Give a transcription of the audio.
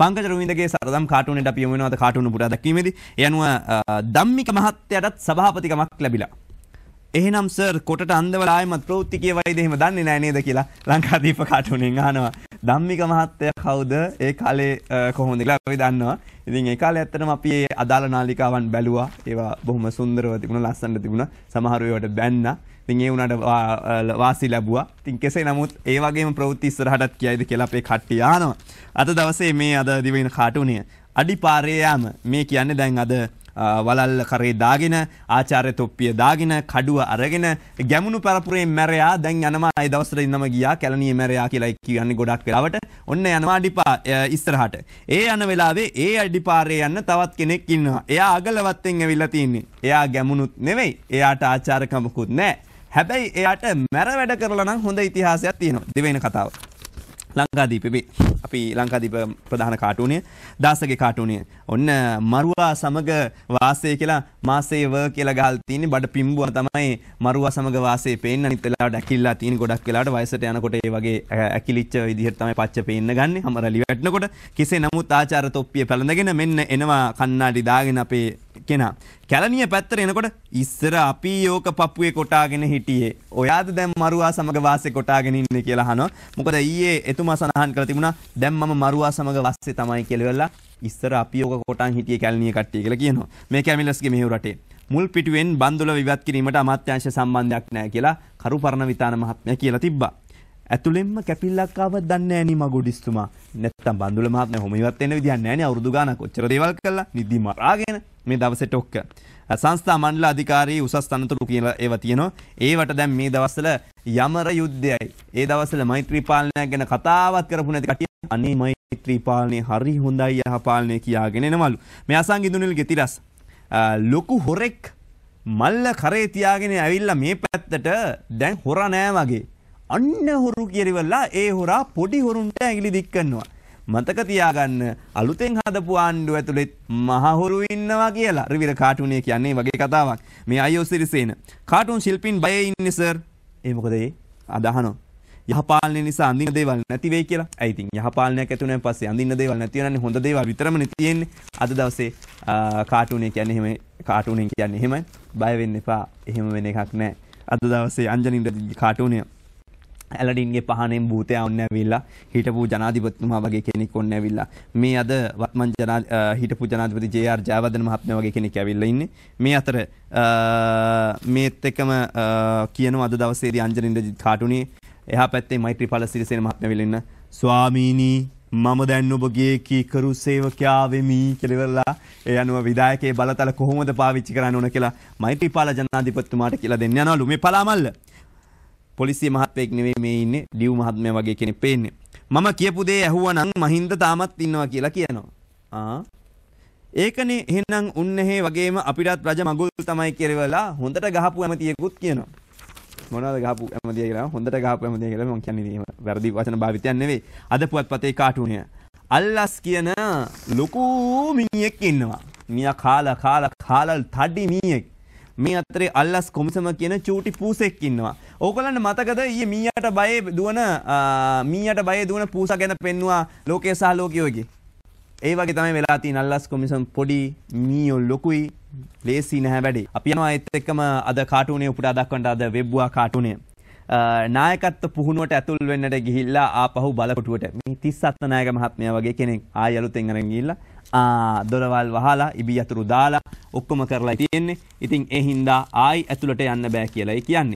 පංකජ රවින්දගේ සරදම් කාටුනට අපි යොමු වෙනවා කාටුන පුරා දැක්වීමේදී. ඒ අනුව ධම්මික මහත්තයාටත් සභාපතිකමක් ලැබිලා. එහෙනම් සර් කොටට අන්දවල ආයමත් ප්‍රවෘත්ති කියවයිද එහෙම දන්නේ නැහැ නේද කියලා ලංකාදීප කාටුනෙන් අහනවා. ධම්මික මහත්තයා කවුද? ඒ කාලේ කොහොමද කියලා අපි දන්නවා. ඉතින් ඒ කාලේ ඇත්තටම අපි ඒ අදාළ නාලිකාවන් බැලුවා. ඒවා බොහොම සුන්දරව තිබුණා, ලස්සනට තිබුණා. සමහර ඒවාට බැන්නා. තින් ඒ උනට වාසි ලැබවා තින් කෙසේ නමුත් ඒ වගේම ප්‍රවෘත්ති ඉස්සරහටත් කියයිද කියලා අපේ කට්ටිය ආනවා. අද දවසේ මේ අද දිවෙන කාටුණිය අඩි පාරේ යාම මේ කියන්නේ දැන් අද වලල් කරේ දාගෙන ආචාර්ය තොප්පිය දාගෙන කඩුව අරගෙන ගැමුණු පරපුරේ මැරයා දැන් යනවා ඒ දවස්වල ඉන්නම ගියා කැලණිය මැරයා කියලා කියන්නේ ගොඩක් වෙලාවට ඔන්න යනවා අඩිපා ඉස්සරහට ඒ යන වෙලාවේ ඒ අඩිපාරේ යන්න තවත් කෙනෙක් ඉන්නවා එයා අගලවත්තෙන් ඇවිල්ලා තින්නේ එයා ගැමුණුත් නෙවෙයි එයාට ආචාර්යකමකුත් නැහැ හැබැයි එයාට මැර වැඩ කරලනම් හොඳ ඉතිහාසයක් තියෙනවා දෙවෙන කතාව. ලංකාදීපෙබේ අපි ලංකාදීප ප්‍රධාන කාටුනය දාසගේ කාටුනය ඔන්න මරුවා සමග වාසය කියලා මාසේව කියලා ගල් තියන බඩ පිම්බුව තමයි මරුවා සමග වාසේ පෙන් නිතලා ඩැකිල්ලා තියන ගොඩක් කියලාට වයිසට යනකොට ඒ වගේ ඇකිලිච්ච විදිහට තමයි පච්ච පේන්න ගන්න හමරලි වැටනකොට කෙසේ නමුත් ආචාර තොප්පිය පැළඳගෙන මෙන්න එනවා කන්නාඩි දාගෙන අපේ කෙනා. කැලනිය පැත්තර එනකොට ඉස්සර අපි යෝක පපුුවේ කොටාගෙන හිටියේ ඔයාද දැම් මරුවා සමඟ වාසය කොටාගෙන ඉන්න කියලා හනො මොකද ඒ එතුමා සඳහන් කර තිබුණා දැම්මම මරුවා සමඟ වස්සේ තමයි කෙළවෙල්ලා ඉස්සර අපියෝක කොටන් හිටිය කැලනිය කට්ටිය කියලා කියනවා මේ කැමිලස්ගේ මෙහි රටේ මුල් පිටුවෙන් බන්දුල විවත් කිරීමට අමාත්‍යංශ සම්බන්ධයක් නෑ කියලා කරු පරණ විතාන මහත්මය කියලා තිබ්බා ඇතුළෙන්ම කැපිල්ලක් ආවත් දන්නේ නැහැ නේ මගොඩිස්තුමා. නැත්තම් බන්දුල මහත්මයා හොම ඉවත් වෙන්න විදියක් නැහැ නේ අවුරුදු ගානක් ඔච්චර දේවල් කළා. නිදි මරාගෙන මේ දවසට ඔක්ක. සංස්ථා මණ්ඩල අධිකාරී උසස් තනතුරු කියලා ඒවා තියෙනවා. ඒවට දැන් මේ දවස්වල යමර යුද්ධයයි. ඒ දවස්වල මෛත්‍රී පාලනයක් ගැන කතාවත් කරපු නැති කට්ටිය අනේ මෛත්‍රී පාලනය හරි හොඳයි යහපාලනය කියාගෙන එනවලු. මේ අසංගිඳුනිල් ගෙතිරස් ලොකු හොරෙක් මල්ල කරේ තියාගෙන ඇවිල්ලා මේ පැත්තට දැන් හොර නෑ වගේ අන්න හොරු කියරිවල්ලා ඒ හොරා පොඩි හොරුන්ට ඇඟිලි දික් කරනවා. මතක තියාගන්න අලුතෙන් හදපු ආණ්ඩුව ඇතුළෙත් මහහොරු ඉන්නවා කියලා. රිවිර කාටුනේ කියන්නේ වගේ කතාවක්. මේ අයියෝ සිරිසේන. කාටුන් ශිල්පීන් බයේ ඉන්නේ සර්. ඒ මොකද ඒ? අදහනවා. යහපාලනය නිසා අඳින්න දේවල් නැති වෙයි කියලා. ඇයි ඉතින් යහපාලනයක් ඇති වුණාන් පස්සේ අඳින්න දේවල් නැති වෙනන්නේ හොඳ දේවල් විතරමනේ තියෙන්නේ. අද දවසේ කාටුනේ කියන්නේ එහෙම කාටුනේ කියන්නේ එහෙමයි. බය වෙන්න එපා. එහෙම වෙන එකක් නැහැ. අද දවසේ අංජනින් රජිගේ කාටුනේ ඇලඩින්ගේ පහනෙන් භූතයා ඔන්න ඇවිල්ලා හිටපු ජනාධිපතිතුමා වගේ කෙනෙක් ඔන්න ඇවිල්ලා මේ අද වත්මන් හිටපු ජනාධිපති ජේ.ආර්. ජයවර්ධන මහත්මයා වගේ කෙනෙක් ඇවිල්ලා ඉන්නේ මේ අතර මේත් එකම කියනවා අද දවසේදී අංජන ඉන්ද්‍රජිත් කාටුණී එහා පැත්තේ මෛත්‍රී පාලසිරිසේන මහත්මයා ඇවිල්ලා ඉන්න ස්වාමීනි මම දැන් ඔබගේ කීකරු සේවකයා වෙමි කියලා ඉවරලා ඒ අනුව විධායකයේ බලතල කොහොමද පාවිච්චි කරන්න ඕන කියලා මෛත්‍රීපාල ජනාධිපතිතුමාට කියලා දෙන්න යනවලු මේ පලාමල්ල පොලිසිය මහත්මයෙක් නෙවෙයි මේ ඉන්නේ ලිව් මහත්මයා වගේ කෙනෙක් පේන්නේ. මම කියපු දේ ඇහුවනම් මහින්ද තාමත් ඉන්නවා කියලා කියනවා. ආ ඒකනේ එහෙනම් උන්නේ වගේම අපිටත් රජ මගුල් තමයි කෙරවලා හොඳට ගහපු ඇමතියෙකුත් කියනවා. මොනවද ගහපු ඇමතිය කියලා හොඳට ගහපු ඇමතිය කියලා මම කියන්නේ එහෙම වැරදි වචන භාවිතයක් නෙවෙයි. අද පුවත්පතේ කාටුනය. අල්ලස් කියන ලොකු මීයෙක් ඉන්නවා. මියා කාලා කාලා කාලා තඩි මීයෙක්. මේ අතරේ අල්ලස් කොමිසම කියන චූටි පූසෙක් ඉන්නවා. ඕකලන්න මතකද ඊයේ මීයට බයේ දුවන මීයට බයේ දුවන පූසා ගැන පෙන්නවා ලෝකයේ සහ ලෝකියෝගේ. ඒ වගේ තමයි වෙලා තියෙන අල්ලස් කොමිසම් පොඩි මීයෝ ලොකුයි ලේසි නැහැ වැඩේ. අපි යනවා ඒත් එක්කම අද කාටුනේ උපුටා දක්වන්න අද වෙබ්බුවා කාටුනේ. නායකත්ව පුහුණුවට ඇතුල් වෙන්නට ගිහිල්ලා ආපහු බලකොටුවට මේ 37 නායක මහත්මයා වගේ කෙනෙක් ආය අලුතෙන් අරන් ගිහිල්ලා ආ දොරවල් වහලා ඉබි යතුරු දාලා ඔක්කොම කරලා තියෙන්නේ. ඉතින් ඒ හින්දා ආයි ඇතුළට යන්න බෑ කියලායි කියන්නේ.